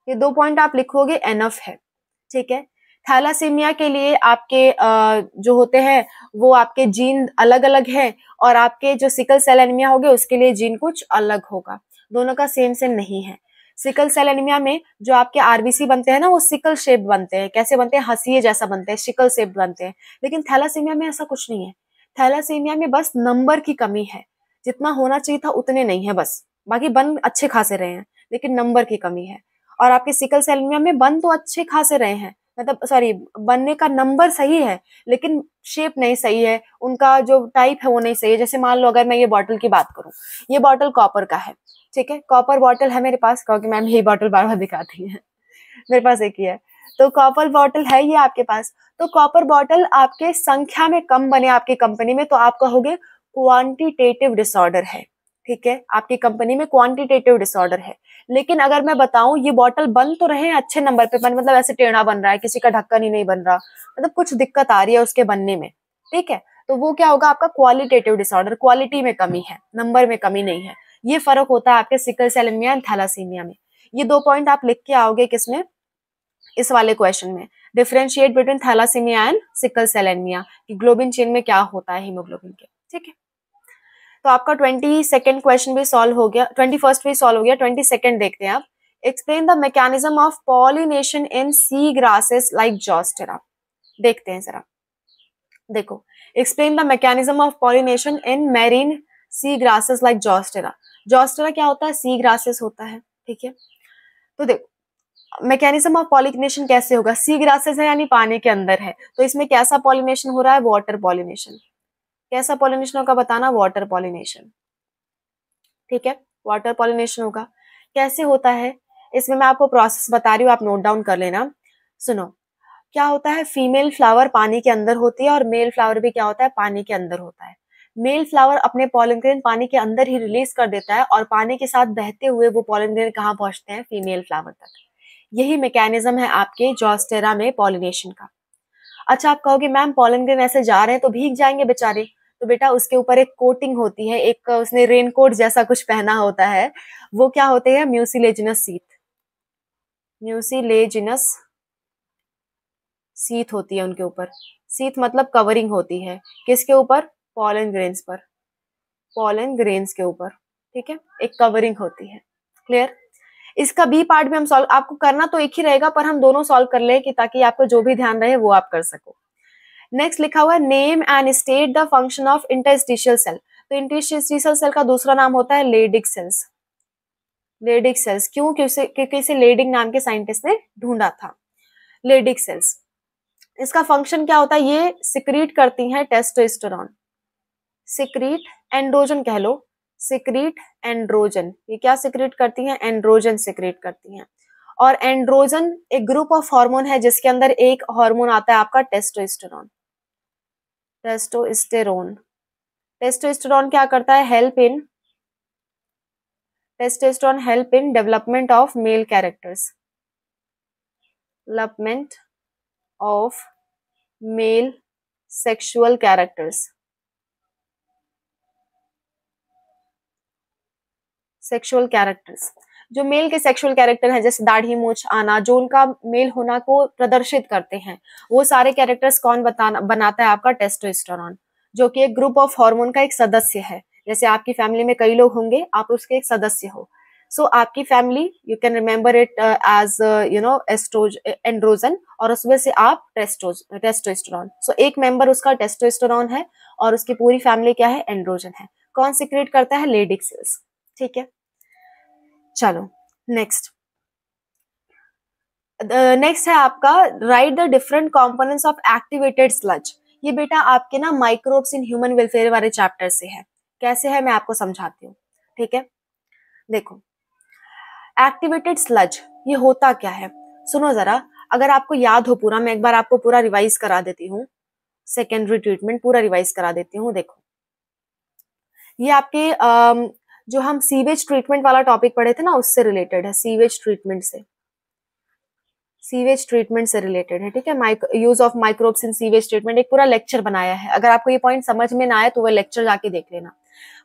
ये दो पॉइंट आप लिखोगे एनफ है ठीक है थैलासीमिया के लिए आपके जो होते हैं वो आपके जीन अलग अलग है और आपके जो सिकल सेल एनिमिया होगे उसके लिए जीन कुछ अलग होगा दोनों का सेम सेम नहीं है सिकल सेल एनीमिया में जो आपके आरबीसी बनते हैं ना वो सिकल शेप बनते हैं कैसे बनते हैं हसीए जैसा बनते हैं सिकल शेप बनते हैं लेकिन थैलासीमिया में ऐसा कुछ नहीं है थैलासीमिया में बस नंबर की कमी है जितना होना चाहिए था उतने नहीं है बस बाकी बन अच्छे खासे रहे हैं लेकिन नंबर की कमी है और आपके सिकल सेलमिया में बन तो अच्छे खासे रहे हैं मतलब सॉरी बनने का नंबर सही है लेकिन शेप नहीं सही है उनका जो टाइप है वो नहीं सही है जैसे मान लो अगर मैं ये बॉटल की बात करूँ ये बॉटल कॉपर का है ठीक है कॉपर बॉटल है मेरे पास क्योंकि मैम यही बॉटल बार बार दिखाती है मेरे पास एक ही है तो कॉपर बॉटल है ये आपके पास तो कॉपर बॉटल आपके संख्या में कम बने आपकी कंपनी में तो आप कहोगे क्वांटिटेटिव डिसऑर्डर है ठीक है आपकी कंपनी में क्वांटिटेटिव डिसऑर्डर है लेकिन अगर मैं बताऊं ये बॉटल बन तो रहे अच्छे नंबर पे बन मतलब ऐसे टेढ़ा बन रहा है किसी का ढक्कन ही नहीं बन रहा मतलब कुछ दिक्कत आ रही है उसके बनने में ठीक है तो वो क्या होगा आपका क्वालिटेटिव डिसऑर्डर क्वालिटी में कमी है नंबर में कमी नहीं है ये फर्क होता है आपके सिकल सेलमिया एंड थैलासीमिया में ये दो पॉइंट आप लिख के आओगे किसमें इस वाले क्वेश्चन में differentiate between thalassaemia and sickle cell anaemia कि ग्लोबिन चेन में क्या होता है हीमोग्लोबिन के ठीक है तो आपका ट्वेंटी सेकेंड क्वेश्चन भी सॉल्व हो गया ट्वेंटी फर्स्ट भी सॉल्व हो गया ट्वेंटी सेकेंड देखते हैं आप explain the mechanism of pollination in sea grasses like Zostera देखते हैं जरा देखो explain the mechanism of pollination in marine sea grasses like Zostera Zostera क्या होता है सी ग्रासेस होता है ठीक है तो देखो मैकेनिज्म ऑफ पॉलिनेशन कैसे होगा सी ग्रासेस है यानी पानी के अंदर है तो इसमें कैसा पॉलिनेशन हो रहा है वाटर पॉलिनेशन कैसा पॉलिनेशन होगा बताना वाटर पॉलिनेशन ठीक है वाटर पॉलिनेशन होगा कैसे होता है इसमें मैं आपको प्रोसेस बता रही हूँ आप नोट डाउन कर लेना सुनो क्या होता है फीमेल फ्लावर पानी के अंदर होती है और मेल फ्लावर भी क्या होता है पानी के अंदर होता है मेल फ्लावर अपने पॉलिंग्रेन पानी के अंदर ही रिलीज कर देता है और पानी के साथ बहते हुए वो पॉलिंग्रेन कहाँ पहुंचते हैं फीमेल फ्लावर तक यही मैकेनिज्म है आपके जॉस्टेरा में पॉलिनेशन का अच्छा आप कहोगे मैम पॉलिंग्रेन ऐसे जा रहे हैं तो भीग जाएंगे बेचारे तो बेटा उसके ऊपर एक कोटिंग होती है एक उसने रेनकोट जैसा कुछ पहना होता है वो क्या होते हैं म्यूसिलेजिनस सीथ म्यूसिलेजिनस सीथ होती है उनके ऊपर सीथ मतलब कवरिंग होती है किसके ऊपर पॉलन ग्रेन्स पर पॉलन ग्रेन्स के ऊपर ठीक है एक कवरिंग होती है क्लियर इसका बी पार्ट भी हम सॉल्व आपको करना तो एक ही रहेगा पर हम दोनों सॉल्व कर लें कि ताकि आपको जो भी ध्यान रहे वो आप कर सको नेक्स्ट लिखा हुआ है name and state the function of interstitial cell तो इंटरस्टिशियल सेल का दूसरा नाम होता है लेडिक सेल्स लेडिक सेल्स क्यों क्योंकि इसे लेडिक नाम के साइंटिस्ट ने ढूंढा था लेडिक सेल्स इसका फंक्शन क्या होता है ये सिक्रीट करती है टेस्टोस्टेरॉन सिक्रीट एंड्रोजन कह लो सिक्रीट एंड्रोजन ये क्या सिक्रीट करती हैं एंड्रोजन सिक्रीट करती हैं और एंड्रोजन एक ग्रुप ऑफ हार्मोन है जिसके अंदर एक हार्मोन आता है आपका टेस्टोस्टेरोन टेस्टोस्टेरोन टेस्टोस्टेरोन क्या करता है help in testosterone help in development of male characters development of male sexual characters sexual characters जो मेल के सेक्सुअल कैरेक्टर हैं जैसे दाढ़ी मूछ आना जो उनका मेल होना को प्रदर्शित करते हैं वो सारे कैरेक्टर्स कौन बताना बनाता है आपका टेस्टोस्टेरोन जो कि एक ग्रुप ऑफ हार्मोन का एक सदस्य है जैसे आपकी फैमिली में कई लोग होंगे आप उसके एक सदस्य हो सो so, आपकी family you can remember it as you know oestrogen androgen और उसमें से आप टेस्टोज टेस्टोस्टेरोन सो एक मेंबर उसका टेस्टोस्टेरोन है और उसकी पूरी फैमिली क्या है एंड्रोजन है कौन सिक्रेट करता है लेडिक सेल्स ठीक है चलो नेक्स्ट नेक्स्ट है आपका write the different components of activated sludge ये बेटा आपके ना माइक्रोब्स इन ह्यूमन वेलफेयर वाले चैप्टर से है कैसे है मैं आपको समझाती हूँ ठीक है देखो एक्टिवेटेड स्लज ये होता क्या है सुनो जरा अगर आपको याद हो पूरा मैं एक बार आपको पूरा रिवाइज करा देती हूँ सेकेंडरी ट्रीटमेंट पूरा रिवाइज करा देती हूँ देखो ये आपके जो हम सीवेज ट्रीटमेंट वाला टॉपिक पढ़े थे ना उससे रिलेटेड है सीवेज ट्रीटमेंट से सीवेज ट्रीटमेंट से रिलेटेड है ठीक है use of microbes in sewage treatment एक पूरा लेक्चर बनाया है अगर आपको ये पॉइंट समझ में ना आए तो वह लेक्चर जाके देख लेना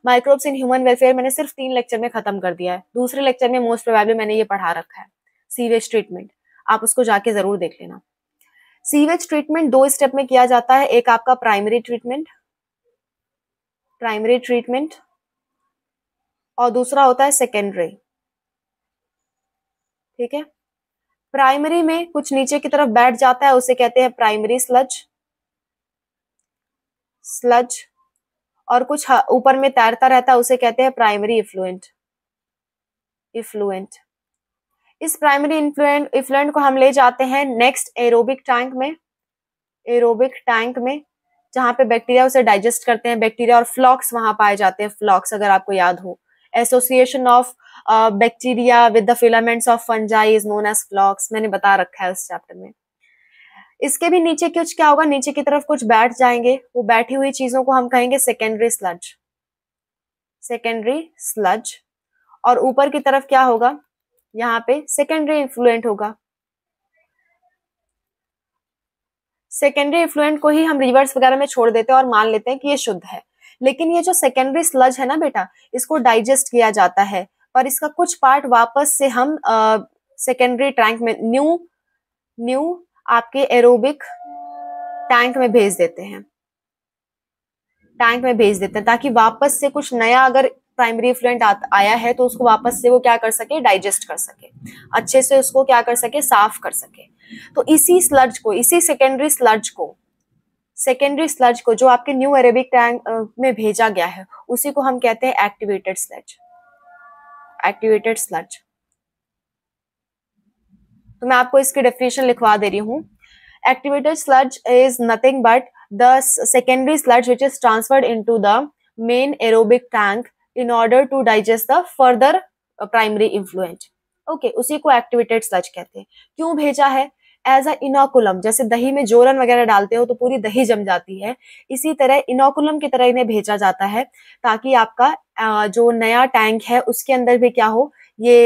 माइक्रोब्स इन ह्यूमन वेलफेयर मैंने सिर्फ तीन लेक्चर में खत्म कर दिया है दूसरे लेक्चर में मोस्ट प्रोबेबली मैंने ये पढ़ा रखा है सीवेज ट्रीटमेंट आप उसको जाके जरूर देख लेना सीवेज ट्रीटमेंट दो स्टेप में किया जाता है एक आपका प्राइमरी ट्रीटमेंट प्राइमरी ट्रीटमेंट और दूसरा होता है सेकेंडरी ठीक है प्राइमरी में कुछ नीचे की तरफ बैठ जाता है उसे कहते हैं प्राइमरी स्लज स्लज और कुछ ऊपर में तैरता रहता है उसे कहते हैं प्राइमरी इफ्लुएंट इफ्लुएंट इस प्राइमरी इन्फ्लुएंट इफ्लुएंट को हम ले जाते हैं नेक्स्ट एरोबिक टैंक में एरोबिक टैंक में जहां पे बैक्टीरिया उसे डाइजेस्ट करते हैं बैक्टीरिया और फ्लॉक्स वहां पाए जाते हैं फ्लॉक्स अगर आपको याद हो association of bacteria with the filaments of fungi is known as flocs मैंने बता रखा है उस चैप्टर में इसके भी नीचे कुछ क्या होगा नीचे की तरफ कुछ बैठ जाएंगे वो बैठी हुई चीजों को हम कहेंगे सेकेंडरी स्लज सेकेंडरी स्लज और ऊपर की तरफ क्या होगा यहाँ पे सेकेंडरी इन्फ्लुएंट होगा सेकेंडरी इन्फ्लुएंट को ही हम रिवर्स वगैरह में छोड़ देते हैं और मान लेते हैं कि ये शुद्ध है लेकिन ये जो सेकेंडरी स्लज है ना बेटा इसको डाइजेस्ट किया जाता है और इसका कुछ पार्ट वापस से हम सेकेंडरी टैंक में न्यू न्यू आपके एरोबिक टैंक में भेज देते हैं टैंक में भेज देते हैं ताकि वापस से कुछ नया अगर प्राइमरी फ्लुएंट आया है तो उसको वापस से वो क्या कर सके डाइजेस्ट कर सके अच्छे से उसको क्या कर सके साफ कर सके तो इसी स्लर्ज को इसी सेकेंडरी स्लर्ज को सेकेंडरी स्लज को जो आपके न्यू अरेबिक टैंक में भेजा गया है उसी को हम कहते हैं एक्टिवेटेड स्लज एक्टिवेटेड स्लज तो मैं आपको इसकी डेफिनेशन लिखवा दे रही हूँ activated sludge is nothing but the secondary sludge which is transferred into the main aerobic tank in order to digest the further primary influent okay उसी को एक्टिवेटेड स्लज कहते हैं क्यों भेजा है एज अ इनोकुलम जैसे दही में जोरन वगैरह डालते हो तो पूरी दही जम जाती है इसी तरह इनोकुलम की तरह इन्हें भेजा जाता है ताकि आपका जो नया टैंक है उसके अंदर भी क्या हो ये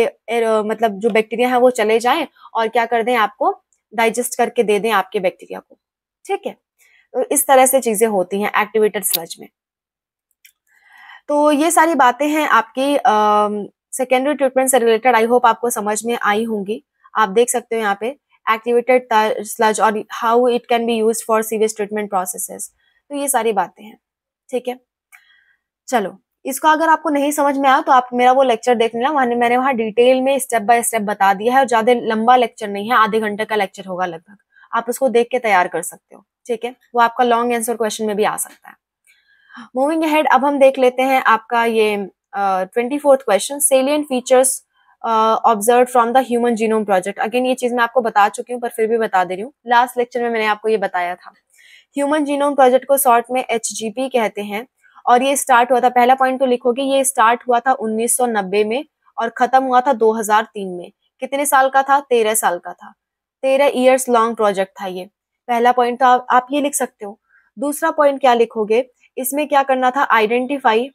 मतलब जो बैक्टीरिया है वो चले जाए और क्या कर दें आपको डाइजेस्ट करके दे दें आपके बैक्टीरिया को ठीक है तो इस तरह से चीजें होती हैं एक्टिवेटेड स्लज में तो ये सारी बातें हैं आपकी सेकेंडरी ट्रीटमेंट से रिलेटेड आई होप आपको समझ में आई होंगी आप देख सकते हो यहाँ पे एक्टिवेटेड स्लज और how it can be use for sewage treatment processes तो ये सारी बातें हैं ठीक है चलो इसको अगर आपको नहीं समझ में आया तो आप मेरा वो लेक्चर देख लेना वहां मैंने वहां डिटेल में स्टेप बाय स्टेप बता दिया है और ज्यादा लंबा लेक्चर नहीं है आधे घंटे का लेक्चर होगा लगभग आप उसको देख के तैयार कर सकते हो ठीक है वो आपका लॉन्ग आंसर क्वेश्चन में भी आ सकता है मूविंग हेड अब हम देख लेते हैं आपका ये twenty fourth question salient features observe from the human genome project again ये चीज मैं आपको बता चुकी हूँ पर फिर भी बता दे रही हूँ लास्ट लेक्चर में मैंने आपको ये बताया था ह्यूमन जीनोम प्रोजेक्ट को शॉर्ट में एच कहते हैं और ये स्टार्ट हुआ था पहला पॉइंट तो लिखोगे ये स्टार्ट हुआ था 1990 में और खत्म हुआ था 2003 में कितने साल का था तेरह साल का था तेरह ईयर्स लॉन्ग प्रोजेक्ट था ये पहला पॉइंट तो आप ये लिख सकते हो दूसरा पॉइंट क्या लिखोगे इसमें क्या करना था identify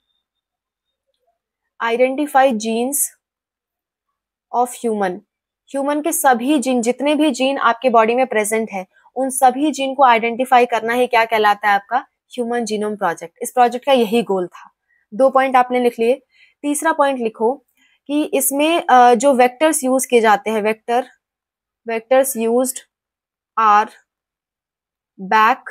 identify genes of human human के सभी जीन जितने भी जीन आपके बॉडी में प्रेजेंट है उन सभी जीन को आइडेंटिफाई करना ही क्या कहलाता है आपका ह्यूमन जीनोम प्रोजेक्ट इस प्रोजेक्ट का यही गोल था दो पॉइंट आपने लिख लिए तीसरा पॉइंट लिखो कि इसमें जो वेक्टर्स यूज किए जाते हैं vector vectors used are BAC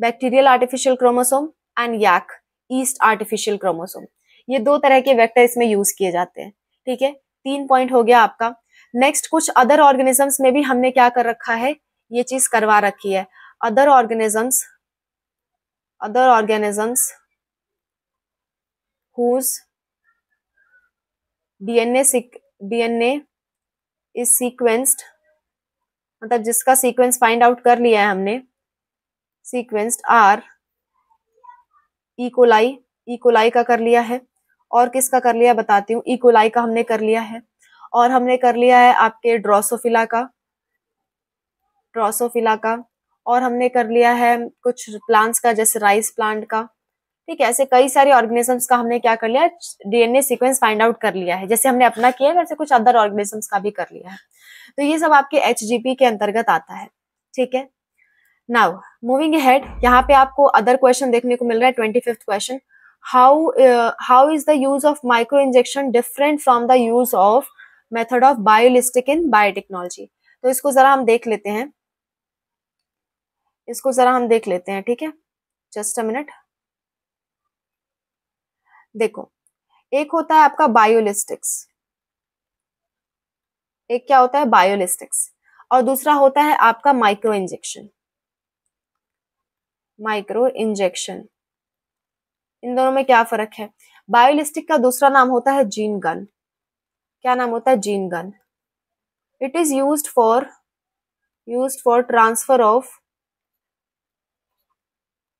bacterial artificial chromosome and YAC yeast artificial chromosome ये दो तरह के वेक्टर इसमें यूज किए जाते हैं ठीक है तीन पॉइंट हो गया आपका नेक्स्ट कुछ अदर ऑर्गेनिजम्स में भी हमने क्या कर रखा है ये चीज करवा रखी है other organisms other organisms whose DNA DNA is sequenced मतलब जिसका सीक्वेंस फाइंड आउट कर लिया है हमने सीक्वेंस्ड आर इकोलाई इकोलाई का कर लिया है और किसका कर लिया बताती हूँ इकोलाई e का हमने कर लिया है और हमने कर लिया है आपके ड्रोसोफिला का ड्रोसोफिला का और हमने कर लिया है कुछ प्लांट्स का जैसे राइस प्लांट का ठीक है ऐसे कई सारे ऑर्गेनिजम्स का हमने क्या कर लिया डीएनए सीक्वेंस फाइंड आउट कर लिया है जैसे हमने अपना किया है वैसे कुछ अदर ऑर्गेनिजम्स का भी कर लिया है तो ये सब आपके एच के अंतर्गत आता है ठीक है नाउ मूविंग हेड यहाँ पे आपको अदर क्वेश्चन देखने को मिल रहा है twenty fifth question how uh, how is the use of micro injection different from the use of method of biolistic in biotechnology तो इसको जरा हम देख लेते हैं इसको जरा हम देख लेते हैं ठीक है जस्ट अ मिनट देखो एक होता है आपका बायोलिस्टिक्स एक क्या होता है बायोलिस्टिक्स और दूसरा होता है आपका माइक्रो इंजेक्शन माइक्रो इंजेक्शन इन दोनों में क्या फर्क है बायोलिस्टिक का दूसरा नाम होता है जीन गन क्या नाम होता है gene gun it is use for use for transfer of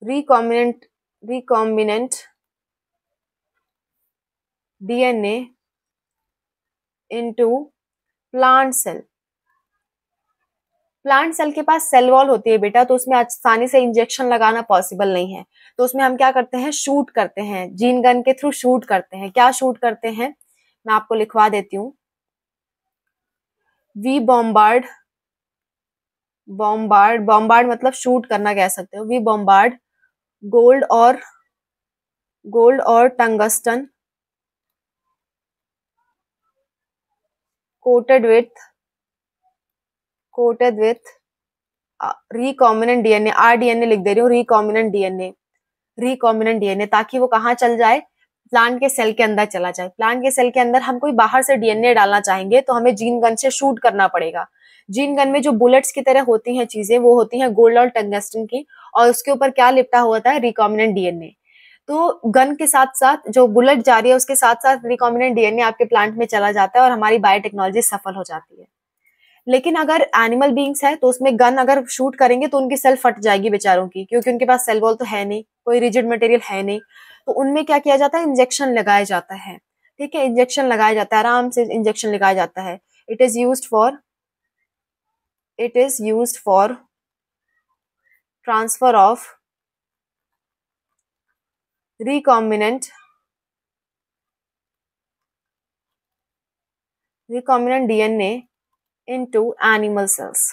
recombinant recombinant DNA into plant cell plant cell के पास सेल वॉल होती है बेटा तो उसमें आसानी से इंजेक्शन लगाना पॉसिबल नहीं है तो उसमें हम क्या करते हैं शूट करते हैं जीन गन के थ्रू शूट करते हैं क्या शूट करते हैं मैं आपको लिखवा देती हूं वी बॉम्बार्ड बॉम्बार्ड बॉम्बार्ड मतलब शूट करना कह सकते हो वी बॉम्बार्ड गोल्ड और गोल्ड और tungsten coated with coated with uh, recombinant DNA, rDNA लिख दे रही हूँ recombinant DNA, recombinant DNA ताकि वो कहाँ चल जाए प्लांट के सेल के अंदर चला जाए प्लांट के सेल के अंदर हम कोई बाहर से डीएनए डालना चाहेंगे तो हमें जीन गन से शूट करना पड़ेगा जीन गन में जो बुलेट्स की तरह होती हैं चीजें वो होती हैं गोल्ड और टंगस्टन की और उसके ऊपर क्या लिपटा हुआ था रिकॉमिनेंट डीएनए तो गन के साथ साथ जो बुलेट जा रही है उसके साथ साथ रिकॉम्बिनेंट डीएनए आपके प्लांट में चला जाता है और हमारी बायोटेक्नोलॉजी सफल हो जाती है लेकिन अगर एनिमल बींग्स है तो उसमें गन अगर शूट करेंगे तो उनकी सेल फट जाएगी बेचारों की क्योंकि उनके पास सेल वॉल तो है नहीं कोई रिजिड मटेरियल है नहीं तो उनमें क्या किया जाता है इंजेक्शन लगाया जाता है ठीक है इंजेक्शन लगाया जाता है आराम से इंजेक्शन लगाया जाता है it is use for it is use for transfer of recombinant recombinant DNA into animal cells.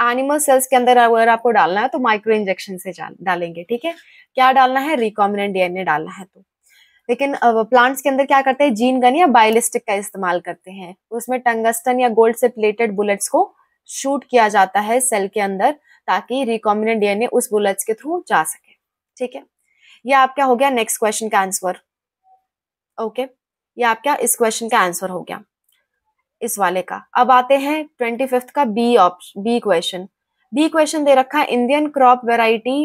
Animal cells के अंदर अगर आपको डालना है तो माइक्रो इंजेक्शन से डालेंगे ठीक है क्या डालना है रिकॉमिनेंट डीएनए डालना है तो लेकिन प्लांट्स के अंदर क्या करते हैं जीन गन या बायोलिस्टिक का इस्तेमाल करते हैं उसमें टंगस्टन या गोल्ड से प्लेटेड बुलेट्स को शूट किया जाता है सेल के अंदर ताकि रिकॉमिनेंट डीएनए उस बुलेट्स के थ्रू जा सके ठीक है यह आपका हो गया नेक्स्ट क्वेश्चन का आंसर ओके okay. ये आपका इस क्वेश्चन का आंसर हो गया इस वाले का अब आते हैं ट्वेंटी फिफ्थ का B option B question B question दे रखा है Indian crop variety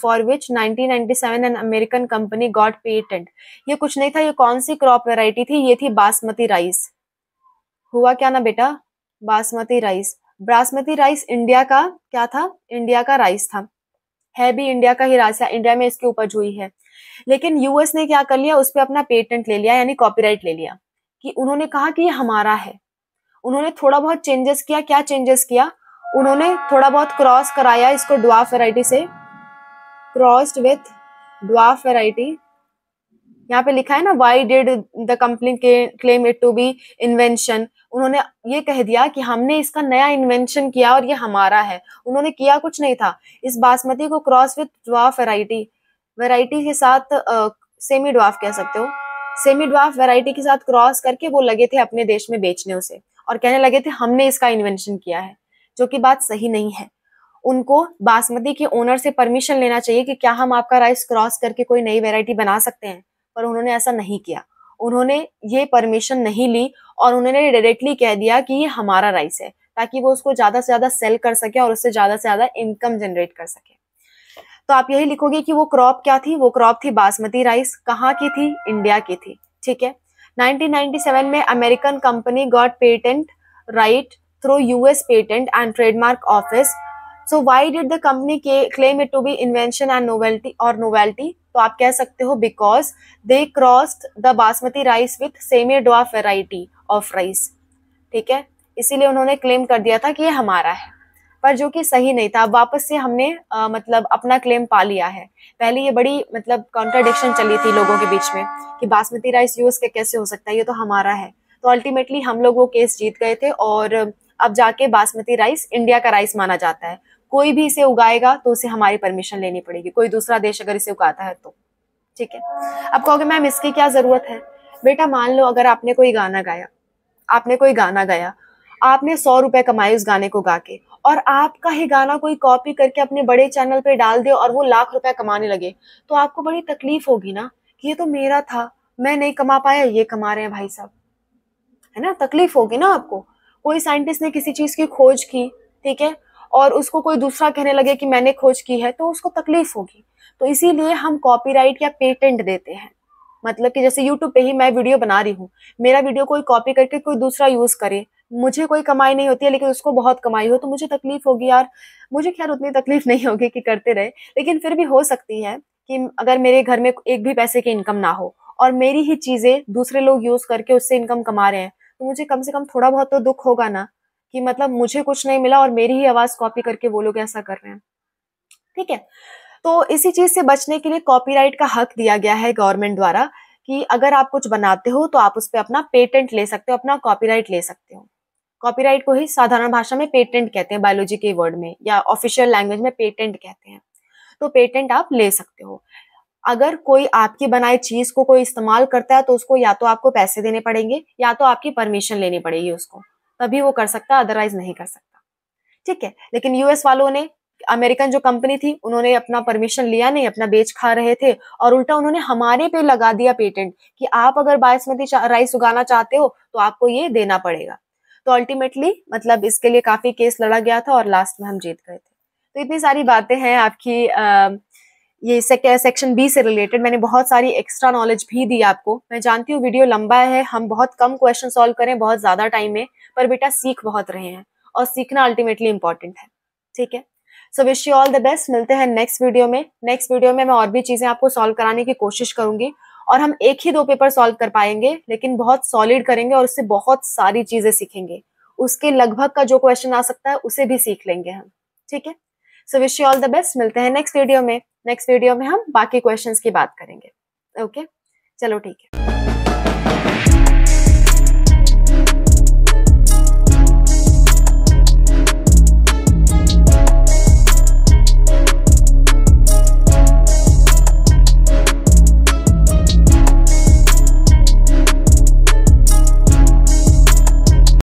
for which 1997 an American company got patent ये कुछ नहीं था ये कौन सी क्रॉप वेराइटी थी ये थी बासमती राइस हुआ क्या ना बेटा basmati rice basmati rice India का क्या था इंडिया का राइस था है भी इंडिया का ही रास्ता इंडिया में इसकी उपज हुई है लेकिन यूएस ने क्या कर लिया उस पर अपना पेटेंट ले लिया यानी कॉपीराइट ले लिया कि उन्होंने कहा कि ये हमारा है उन्होंने थोड़ा बहुत चेंजेस किया क्या चेंजेस किया उन्होंने थोड़ा बहुत क्रॉस कराया इसको डुआफ वेराइटी से क्रॉस्ड विथ डुआफ वेराइटी यहाँ पे लिखा है ना why did the company claim it to be invention उन्होंने ये कह दिया कि हमने इसका नया इन्वेंशन किया और ये हमारा है उन्होंने किया कुछ नहीं था इस बासमती को cross with dwarf variety variety के साथ आ, सेमी ड्वाफ कह सकते हो सेमी ड्वाफ वेराइटी के साथ क्रॉस करके वो लगे थे अपने देश में बेचने उसे और कहने लगे थे हमने इसका इन्वेंशन किया है जो कि बात सही नहीं है उनको बासमती के ओनर से परमिशन लेना चाहिए कि क्या हम आपका राइस क्रॉस करके कोई नई वेराइटी बना सकते हैं पर उन्होंने ऐसा नहीं किया उन्होंने ये परमिशन नहीं ली और उन्होंने डायरेक्टली कह दिया कि ये हमारा राइस है ताकि वो उसको ज्यादा से ज्यादा सेल कर सके और उससे ज्यादा से ज्यादा इनकम जनरेट कर सके तो आप यही लिखोगे कि वो क्रॉप क्या थी वो क्रॉप थी बासमती राइस कहाँ की थी इंडिया की थी ठीक है 1997 में American company got patent right through US patent and trademark office so why did the company के claim it to be invention and novelty और नोवेल्टी तो आप कह सकते हो because they crossed the basmati rice with semi dwarf variety of rice ठीक है इसीलिए उन्होंने क्लेम कर दिया था कि ये हमारा है पर जो कि सही नहीं था वापस से हमने आ, मतलब अपना क्लेम पा लिया है पहले ये बड़ी मतलब कॉन्ट्राडिक्शन चली थी लोगों के बीच में कि बासमती राइस यूज़ के कैसे हो सकता है ये तो हमारा है तो अल्टीमेटली हम लोग वो केस जीत गए थे और अब जाके बासमती राइस इंडिया का राइस माना जाता है कोई भी इसे उगाएगा तो उसे हमारी परमिशन लेनी पड़ेगी कोई दूसरा देश अगर इसे उगाता है तो ठीक है अब कहोगे मैम इसकी क्या जरूरत है बेटा मान लो अगर आपने कोई गाना गाया आपने कोई गाना गाया आपने सौ रुपए कमाए उस गाने को गा के और आपका ही गाना कोई कॉपी करके अपने बड़े चैनल पे डाल दे और वो लाख रुपए कमाने लगे तो आपको बड़ी तकलीफ होगी ना कि ये तो मेरा था मैं नहीं कमा पाया ये कमा रहे हैं भाई साहब है ना तकलीफ होगी ना आपको कोई साइंटिस्ट ने किसी चीज की खोज की ठीक है और उसको कोई दूसरा कहने लगे कि मैंने खोज की है तो उसको तकलीफ होगी तो इसीलिए हम कॉपीराइट या पेटेंट देते हैं मतलब कि जैसे यूट्यूब पे ही मैं वीडियो बना रही हूँ मेरा वीडियो कोई कॉपी करके कोई दूसरा यूज करे मुझे कोई कमाई नहीं होती है लेकिन उसको बहुत कमाई हो तो मुझे तकलीफ होगी यार मुझे खैर उतनी तकलीफ नहीं होगी कि करते रहे लेकिन फिर भी हो सकती है कि अगर मेरे घर में एक भी पैसे की इनकम ना हो और मेरी ही चीजें दूसरे लोग यूज करके उससे इनकम कमा रहे हैं तो मुझे कम से कम थोड़ा बहुत तो दुख होगा ना कि मतलब मुझे कुछ नहीं मिला और मेरी ही आवाज कॉपी करके वो लोग ऐसा कर रहे हैं ठीक है तो इसी चीज से बचने के लिए कॉपीराइट का हक दिया गया है गवर्नमेंट द्वारा कि अगर आप कुछ बनाते हो तो आप उस पर अपना पेटेंट ले सकते हो अपना कॉपीराइट ले सकते हो कॉपीराइट को ही साधारण भाषा में पेटेंट कहते हैं बायोलॉजी के वर्ड में या ऑफिशियल लैंग्वेज में पेटेंट कहते हैं तो पेटेंट आप ले सकते हो अगर कोई आपकी बनाई चीज को कोई इस्तेमाल करता है तो उसको या तो आपको पैसे देने पड़ेंगे या तो आपकी परमिशन लेनी पड़ेगी उसको तभी वो कर सकता अदरवाइज नहीं कर सकता ठीक है लेकिन यूएस वालों ने अमेरिकन जो कंपनी थी उन्होंने अपना परमिशन लिया नहीं अपना बेच खा रहे थे और उल्टा उन्होंने हमारे पे लगा दिया पेटेंट कि आप अगर बासमती राइस उगाना चाहते हो तो आपको ये देना पड़ेगा तो अल्टीमेटली मतलब इसके लिए काफी केस लड़ा गया था और लास्ट में हम जीत गए थे तो इतनी सारी बातें हैं आपकी ये सेक्शन बी से रिलेटेड मैंने बहुत सारी एक्स्ट्रा नॉलेज भी दी आपको मैं जानती हूँ वीडियो लंबा है हम बहुत कम क्वेश्चन सॉल्व करें बहुत ज़्यादा टाइम है पर बेटा सीख बहुत रहे हैं और सीखना अल्टीमेटली इंपॉर्टेंट है ठीक है so wish you all the best मिलते हैं नेक्स्ट वीडियो में नेक्स्ट वीडियो में मैं और भी चीज़ें आपको सॉल्व कराने की कोशिश करूंगी और हम एक ही दो पेपर सॉल्व कर पाएंगे लेकिन बहुत सॉलिड करेंगे और उससे बहुत सारी चीज़ें सीखेंगे उसके लगभग का जो क्वेश्चन आ सकता है उसे भी सीख लेंगे हम ठीक है so wish you all the best मिलते हैं नेक्स्ट वीडियो में नेक्स्ट वीडियो में हम बाकी क्वेश्चंस की बात करेंगे ओके okay? चलो ठीक है